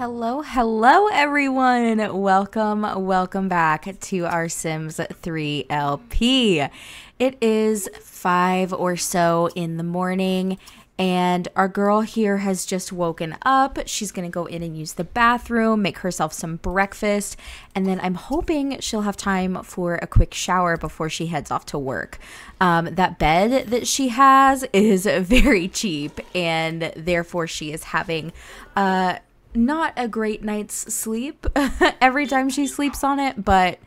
Hello, hello everyone. Welcome, welcome back to our Sims 3 LP. It is 5 or so in the morning and our girl here has just woken up. She's going to go in and use the bathroom, make herself some breakfast, and then I'm hoping she'll have time for a quick shower before she heads off to work. Um, that bed that she has is very cheap, and therefore she is having uh, not a great night's sleep every time she sleeps on it, but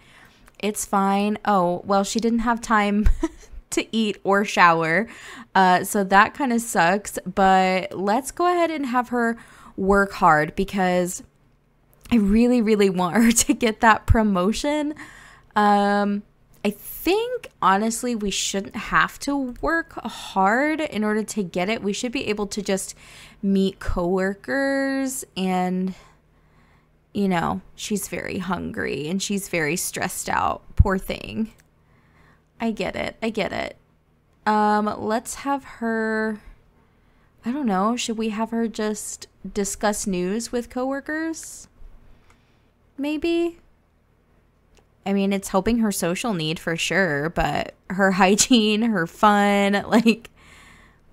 it's fine. Oh, well, she didn't have time to eat or shower. Uh, so that kind of sucks. But let's go ahead and have her work hard because I really, really want her to get that promotion. Um, I think honestly, we shouldn't have to work hard in order to get it. We should be able to just meet coworkers and you know, she's very hungry and she's very stressed out. Poor thing. I get it. I get it. Um, let's have her I don't know, should we have her just discuss news with coworkers? Maybe. I mean, it's helping her social need for sure, but her hygiene, her fun, like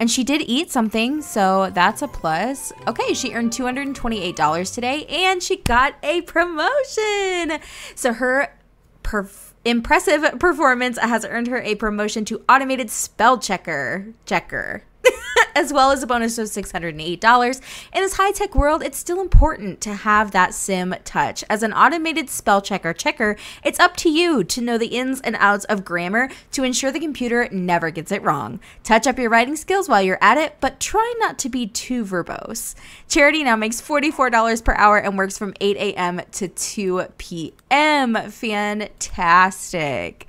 and she did eat something, so that's a plus. Okay, she earned $228 today and she got a promotion. So her perf impressive performance has earned her a promotion to automated spell checker. Checker. as well as a bonus of $608. In this high tech world, it's still important to have that sim touch. As an automated spell checker checker, it's up to you to know the ins and outs of grammar to ensure the computer never gets it wrong. Touch up your writing skills while you're at it, but try not to be too verbose. Charity now makes $44 per hour and works from 8 a.m. to 2 p.m. Fantastic.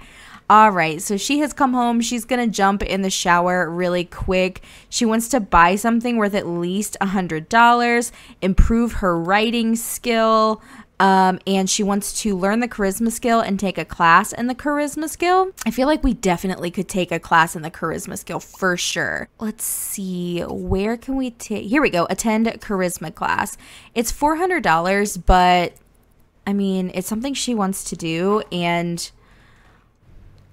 All right, so she has come home. She's going to jump in the shower really quick. She wants to buy something worth at least a $100, improve her writing skill. Um, and she wants to learn the charisma skill and take a class in the charisma skill. I feel like we definitely could take a class in the charisma skill for sure. Let's see, where can we take? Here we go, attend charisma class. It's $400, but I mean, it's something she wants to do. And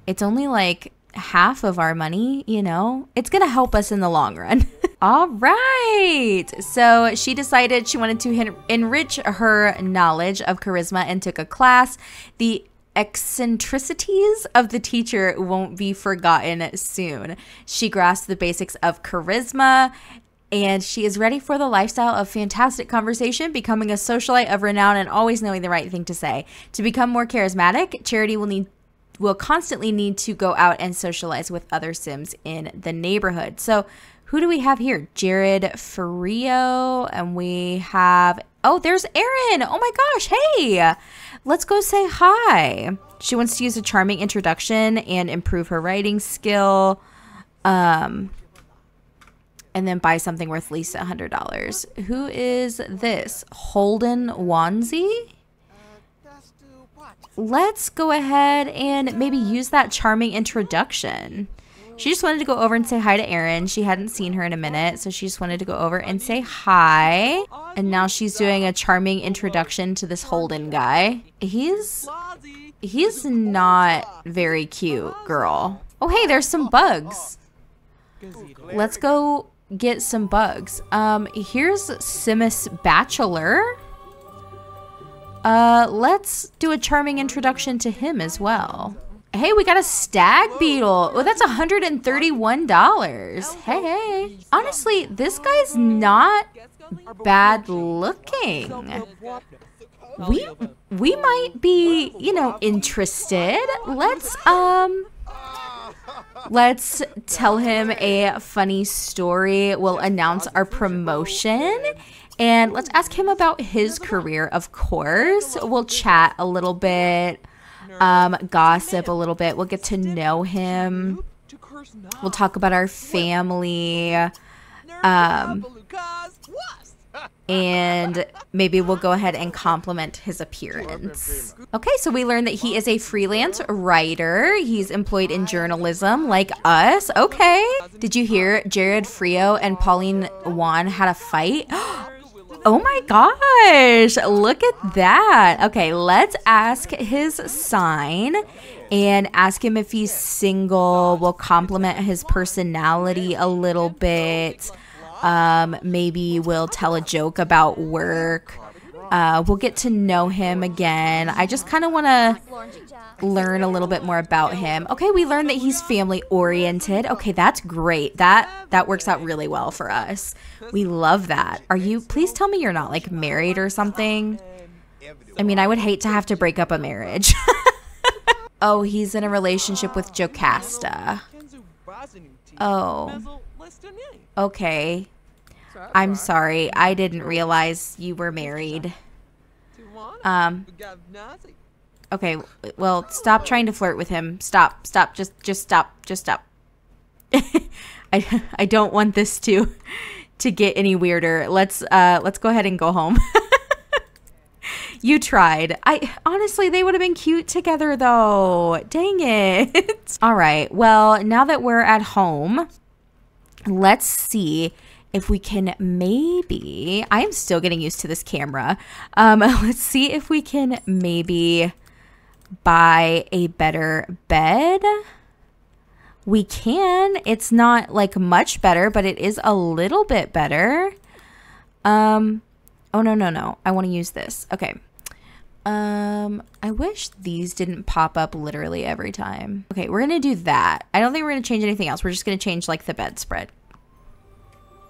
it's only like half of our money, you know? It's gonna help us in the long run. All right. So she decided she wanted to enrich her knowledge of charisma and took a class. The eccentricities of the teacher won't be forgotten soon. She grasped the basics of charisma and she is ready for the lifestyle of fantastic conversation, becoming a socialite of renown and always knowing the right thing to say. To become more charismatic, Charity will need will constantly need to go out and socialize with other Sims in the neighborhood. So, who do we have here? Jared Ferrio, and we have oh, there's Erin. Oh my gosh, hey, let's go say hi. She wants to use a charming introduction and improve her writing skill. Um, and then buy something worth at least $100. Who is this? Holden Wanzi? let's go ahead and maybe use that charming introduction. She just wanted to go over and say hi to Erin. She hadn't seen her in a minute, so she just wanted to go over and say hi. And now she's doing a charming introduction to this Holden guy. He's he's not very cute, girl. Oh, hey, there's some bugs. Let's go get some bugs. Um, here's Simus Bachelor. Uh, let's do a charming introduction to him as well. Hey, we got a stag beetle. Oh, that's $131. Hey, hey. Honestly, this guy's not bad looking. We we might be, you know, interested. Let's um Let's tell him a funny story. We'll announce our promotion and let's ask him about his career, of course. We'll chat a little bit, um, gossip a little bit. We'll get to know him. We'll talk about our family. Um, and maybe we'll go ahead and compliment his appearance. Okay, so we learned that he is a freelance writer. He's employed in journalism like us. Okay. Did you hear Jared Frio and Pauline Wan had a fight? Oh my gosh, look at that. Okay, let's ask his sign and ask him if he's single. We'll compliment his personality a little bit. Um, maybe we'll tell a joke about work. Uh, we'll get to know him again. I just kind of want to learn a little bit more about him. Okay, we learned that he's family oriented. Okay, that's great. That that works out really well for us. We love that. Are you? Please tell me you're not like married or something. I mean, I would hate to have to break up a marriage. oh, he's in a relationship with Jocasta. Oh. Okay. I'm sorry. I didn't realize you were married. Um. Okay. Well, stop trying to flirt with him. Stop. Stop. Just. Just stop. Just stop. I. I don't want this to, to get any weirder. Let's. Uh. Let's go ahead and go home. you tried. I honestly, they would have been cute together though. Dang it. All right. Well, now that we're at home, let's see if we can maybe, I am still getting used to this camera. Um, let's see if we can maybe buy a better bed. We can. It's not like much better, but it is a little bit better. Um, oh no, no, no. I want to use this. Okay. Um, I wish these didn't pop up literally every time. Okay, we're gonna do that. I don't think we're gonna change anything else. We're just gonna change like the bedspread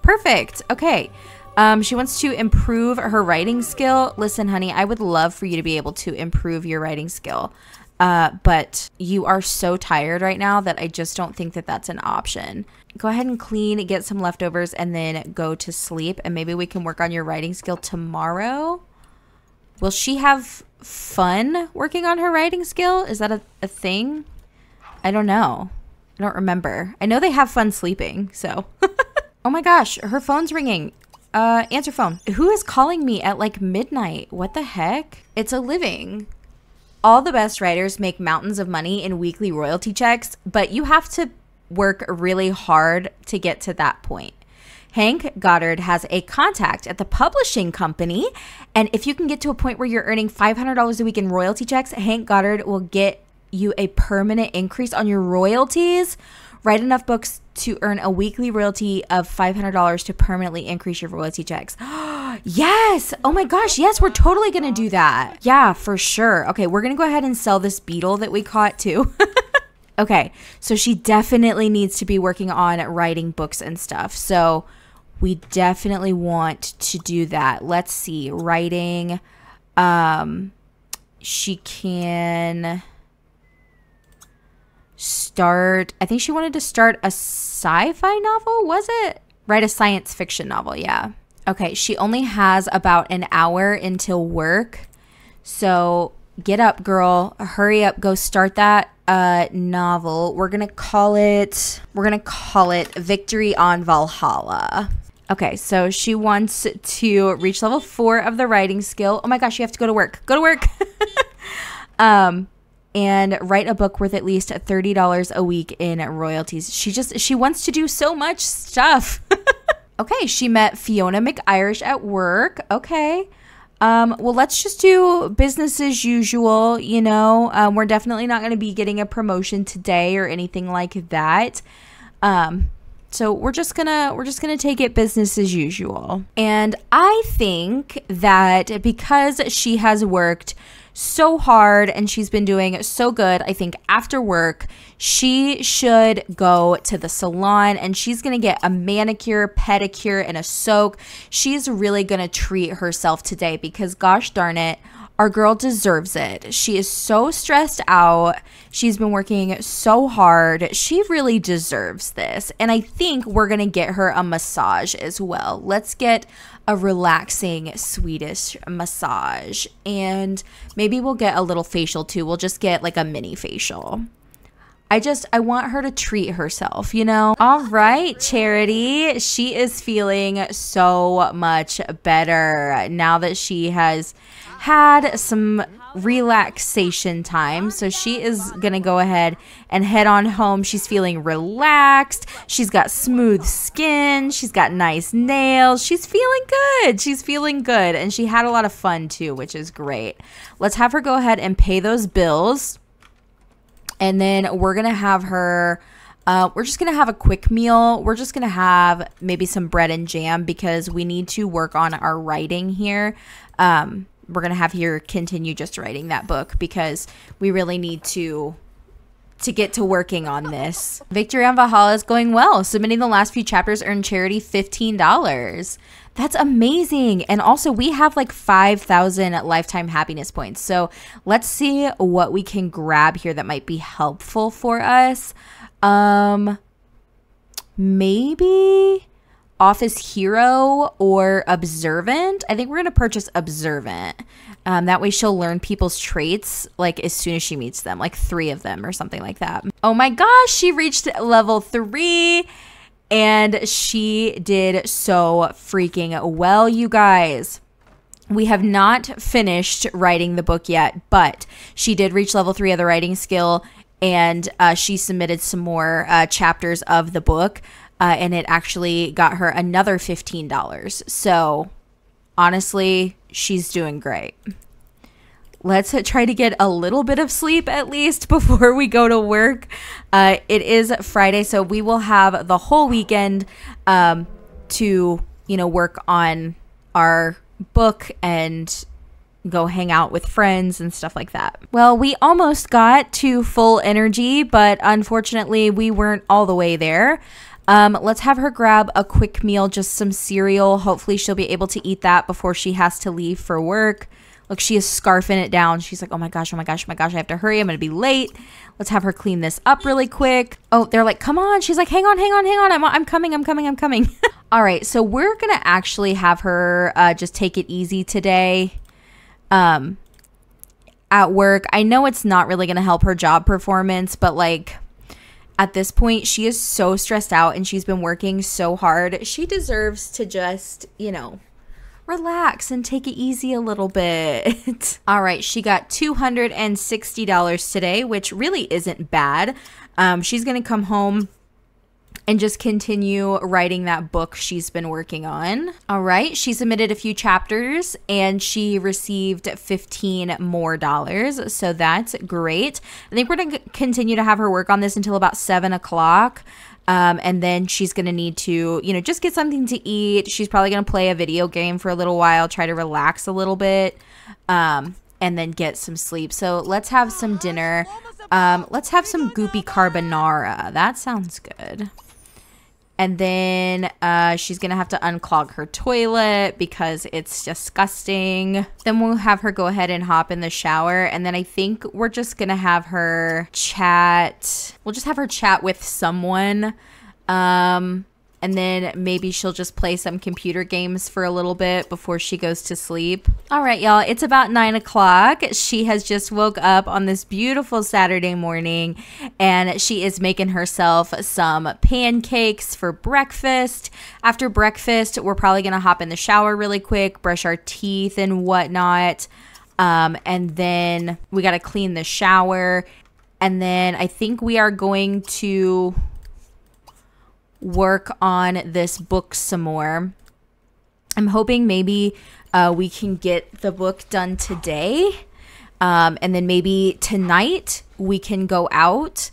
Perfect. Okay. Um, she wants to improve her writing skill. Listen, honey, I would love for you to be able to improve your writing skill. Uh, but you are so tired right now that I just don't think that that's an option. Go ahead and clean, get some leftovers, and then go to sleep. And maybe we can work on your writing skill tomorrow. Will she have fun working on her writing skill? Is that a, a thing? I don't know. I don't remember. I know they have fun sleeping, so. Oh my gosh, her phone's ringing. Uh, answer phone. Who is calling me at like midnight? What the heck? It's a living. All the best writers make mountains of money in weekly royalty checks, but you have to work really hard to get to that point. Hank Goddard has a contact at the publishing company. And if you can get to a point where you're earning $500 a week in royalty checks, Hank Goddard will get you a permanent increase on your royalties Write enough books to earn a weekly royalty of $500 to permanently increase your royalty checks. yes. Oh my gosh. Yes, we're totally going to do that. Yeah, for sure. Okay, we're going to go ahead and sell this beetle that we caught too. okay, so she definitely needs to be working on writing books and stuff. So we definitely want to do that. Let's see. Writing. Um, she can start, I think she wanted to start a sci fi novel, was it? Write a science fiction novel, yeah. Okay, she only has about an hour until work. So get up, girl. Hurry up, go start that uh, novel. We're gonna call it. We're gonna call it Victory on Valhalla. Okay, so she wants to reach level four of the writing skill. Oh my gosh, you have to go to work. Go to work. um, and write a book worth at least $30 a week in royalties. She just she wants to do so much stuff. okay, she met Fiona McIrish at work. Okay. Um, well, let's just do business as usual. You know, um, we're definitely not going to be getting a promotion today or anything like that. Um, so we're just gonna we're just gonna take it business as usual. And I think that because she has worked so hard and she's been doing so good. I think after work, she should go to the salon and she's going to get a manicure, pedicure, and a soak. She's really going to treat herself today because, gosh darn it, our girl deserves it. She is so stressed out. She's been working so hard. She really deserves this. And I think we're going to get her a massage as well. Let's get a relaxing Swedish massage. And maybe we'll get a little facial too. We'll just get like a mini facial. I just, I want her to treat herself, you know? All right, Charity. She is feeling so much better now that she has had some relaxation time. So she is going to go ahead and head on home. She's feeling relaxed. She's got smooth skin. She's got nice nails. She's feeling good. She's feeling good. And she had a lot of fun too, which is great. Let's have her go ahead and pay those bills. And then we're going to have her. Uh, we're just going to have a quick meal. We're just going to have maybe some bread and jam because we need to work on our writing here. Um, we're going to have here continue just writing that book because we really need to to get to working on this. Victory on Valhalla is going well. Submitting the last few chapters earned charity $15. That's amazing. And also, we have like 5,000 lifetime happiness points. So let's see what we can grab here that might be helpful for us. Um, maybe Office Hero or Observant. I think we're going to purchase Observant. Um, that way she'll learn people's traits like as soon as she meets them, like three of them or something like that. Oh my gosh, she reached level three and she did so freaking well, you guys. We have not finished writing the book yet, but she did reach level three of the writing skill and uh, she submitted some more uh, chapters of the book uh, and it actually got her another $15. So honestly, she's doing great. Let's try to get a little bit of sleep at least before we go to work. Uh, it is Friday, so we will have the whole weekend um, to, you know, work on our book and go hang out with friends and stuff like that. Well, we almost got to full energy, but unfortunately, we weren't all the way there. Um, let's have her grab a quick meal, just some cereal. Hopefully, she'll be able to eat that before she has to leave for work. Look, she is scarfing it down. She's like, oh my gosh, oh my gosh, oh my gosh, I have to hurry. I'm going to be late. Let's have her clean this up really quick. Oh, they're like, come on. She's like, hang on, hang on, hang on. I'm, I'm coming, I'm coming, I'm coming. All right, so we're going to actually have her uh, just take it easy today um, at work. I know it's not really going to help her job performance, but like, at this point, she is so stressed out and she's been working so hard. She deserves to just, you know, relax and take it easy a little bit. All right, she got $260 today, which really isn't bad. Um, she's going to come home and just continue writing that book she's been working on. All right, she submitted a few chapters and she received 15 more dollars. So that's great. I think we're going to continue to have her work on this until about seven o'clock. Um, and then she's going to need to, you know, just get something to eat. She's probably going to play a video game for a little while, try to relax a little bit, um, and then get some sleep. So let's have some dinner. Um, let's have some goopy carbonara. That sounds good. And then uh, she's going to have to unclog her toilet because it's disgusting. Then we'll have her go ahead and hop in the shower. And then I think we're just going to have her chat. We'll just have her chat with someone. Um, and then maybe she'll just play some computer games for a little bit before she goes to sleep. All right, y'all, it's about nine o'clock. She has just woke up on this beautiful Saturday morning and she is making herself some pancakes for breakfast. After breakfast, we're probably gonna hop in the shower really quick, brush our teeth and whatnot. Um, and then we gotta clean the shower. And then I think we are going to work on this book some more. I'm hoping maybe uh, we can get the book done today. Um, and then maybe tonight we can go out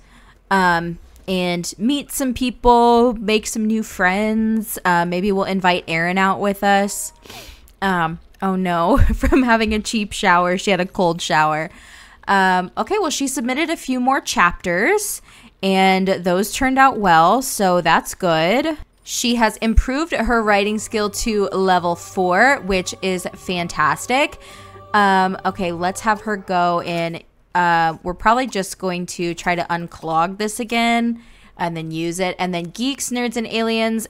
um, and meet some people, make some new friends. Uh, maybe we'll invite Erin out with us. Um, oh no, from having a cheap shower, she had a cold shower. Um, okay, well, she submitted a few more chapters and those turned out well, so that's good. She has improved her writing skill to level four, which is fantastic. Um, okay, let's have her go in. Uh, we're probably just going to try to unclog this again and then use it. And then geeks, nerds, and aliens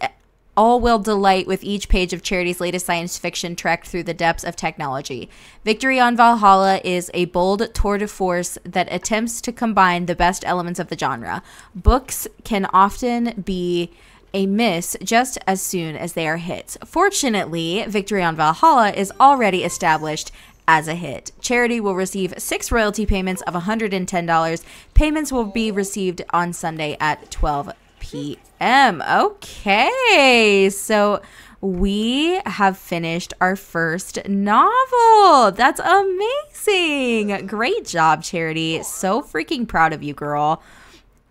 all will delight with each page of Charity's latest science fiction trek through the depths of technology. Victory on Valhalla is a bold tour de force that attempts to combine the best elements of the genre. Books can often be a miss just as soon as they are hits. Fortunately, Victory on Valhalla is already established as a hit. Charity will receive six royalty payments of $110. Payments will be received on Sunday at 12 p.m. Okay, so we have finished our first novel. That's amazing. Great job, Charity. So freaking proud of you, girl.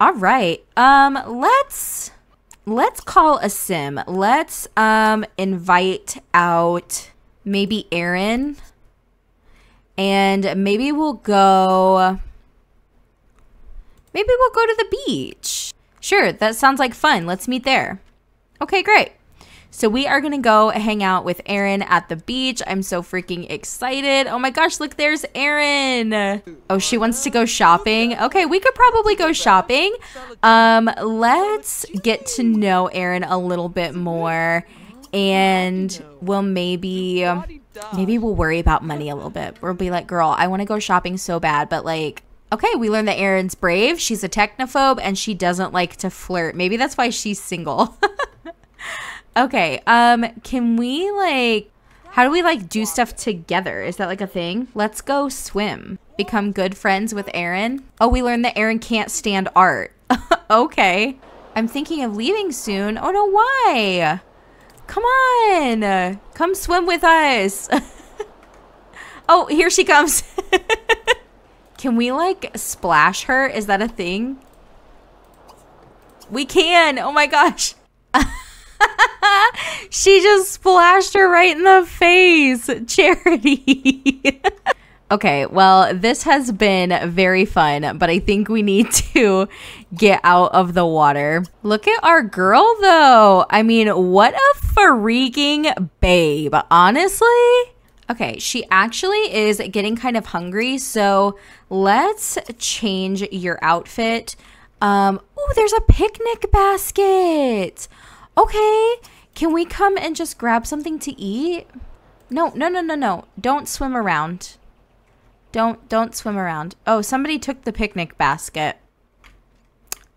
All right. Um let's let's call a sim. Let's um invite out maybe Aaron and maybe we'll go maybe we'll go to the beach. Sure, that sounds like fun. Let's meet there. Okay, great. So we are gonna go hang out with Aaron at the beach. I'm so freaking excited. Oh my gosh, look, there's Aaron. Oh, she wants to go shopping. Okay, we could probably go shopping. Um, let's get to know Aaron a little bit more and we'll maybe maybe we'll worry about money a little bit. We'll be like, girl, I wanna go shopping so bad, but like Okay, we learned that Erin's brave, she's a technophobe, and she doesn't like to flirt. Maybe that's why she's single. okay, um, can we like how do we like do stuff together? Is that like a thing? Let's go swim. Become good friends with Aaron. Oh, we learned that Aaron can't stand art. okay. I'm thinking of leaving soon. Oh no, why? Come on. Come swim with us. oh, here she comes. Can we like splash her? Is that a thing? We can. Oh my gosh. she just splashed her right in the face. Charity. okay, well, this has been very fun, but I think we need to get out of the water. Look at our girl, though. I mean, what a freaking babe, honestly. Okay, she actually is getting kind of hungry, so let's change your outfit. Um, oh, there's a picnic basket. Okay, can we come and just grab something to eat? No, no, no, no, no. Don't swim around. Don't, don't swim around. Oh, somebody took the picnic basket.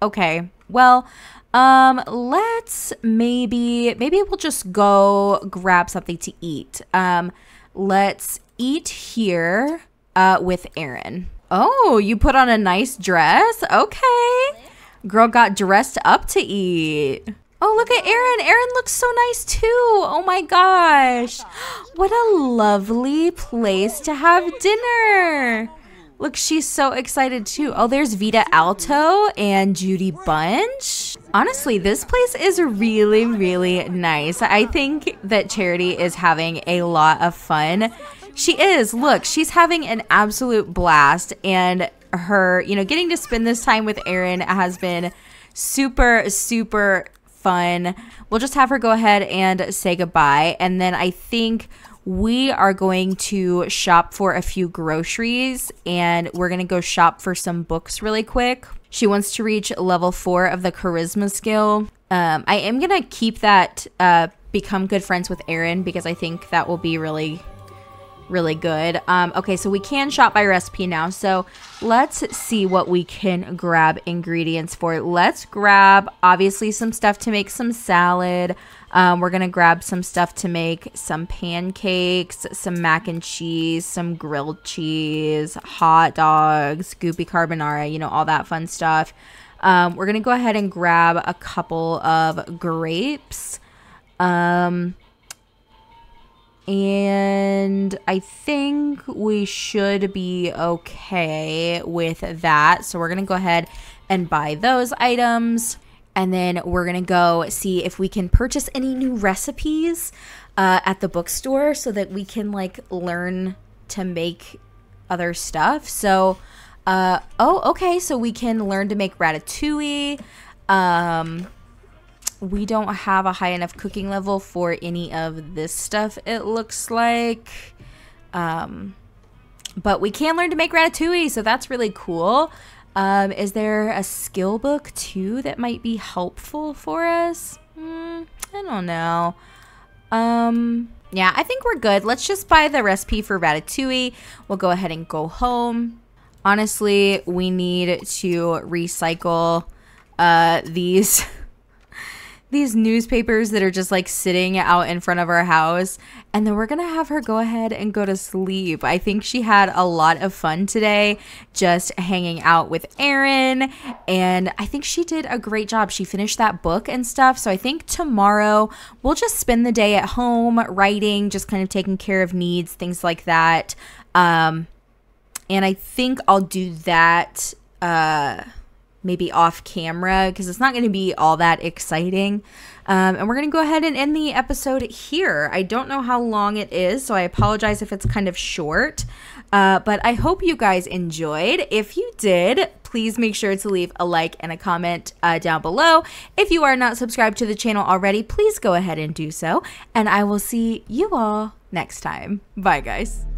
Okay, well, um, let's maybe, maybe we'll just go grab something to eat. Um, Let's eat here uh, with Aaron. Oh, you put on a nice dress? Okay. Girl got dressed up to eat. Oh, look at Aaron. Aaron looks so nice too. Oh my gosh. What a lovely place to have dinner. Look, she's so excited too. Oh, there's Vita Alto and Judy Bunch. Honestly, this place is really, really nice. I think that Charity is having a lot of fun. She is. Look, she's having an absolute blast. And her, you know, getting to spend this time with Aaron has been super, super fun. We'll just have her go ahead and say goodbye. And then I think we are going to shop for a few groceries and we're going to go shop for some books really quick. She wants to reach level four of the charisma skill. Um, I am going to keep that uh, become good friends with Aaron because I think that will be really really good. Um, okay, so we can shop by recipe now. So let's see what we can grab ingredients for. Let's grab, obviously, some stuff to make some salad. Um, we're going to grab some stuff to make some pancakes, some mac and cheese, some grilled cheese, hot dogs, goopy carbonara, you know, all that fun stuff. Um, we're going to go ahead and grab a couple of grapes. Um, and I think we should be okay with that. So we're going to go ahead and buy those items and then we're gonna go see if we can purchase any new recipes uh, at the bookstore so that we can like learn to make other stuff. So, uh, oh, okay, so we can learn to make ratatouille. Um, we don't have a high enough cooking level for any of this stuff, it looks like. Um, but we can learn to make ratatouille, so that's really cool. Um, is there a skill book too that might be helpful for us? Mm, I don't know. Um, yeah, I think we're good. Let's just buy the recipe for ratatouille. We'll go ahead and go home. Honestly, we need to recycle uh, these. these newspapers that are just like sitting out in front of our house. And then we're going to have her go ahead and go to sleep. I think she had a lot of fun today just hanging out with Aaron. And I think she did a great job. She finished that book and stuff. So I think tomorrow we'll just spend the day at home writing, just kind of taking care of needs, things like that. Um, and I think I'll do that. Uh, maybe off camera because it's not going to be all that exciting. Um, and we're going to go ahead and end the episode here. I don't know how long it is, so I apologize if it's kind of short. Uh, but I hope you guys enjoyed. If you did, please make sure to leave a like and a comment uh, down below. If you are not subscribed to the channel already, please go ahead and do so. And I will see you all next time. Bye, guys.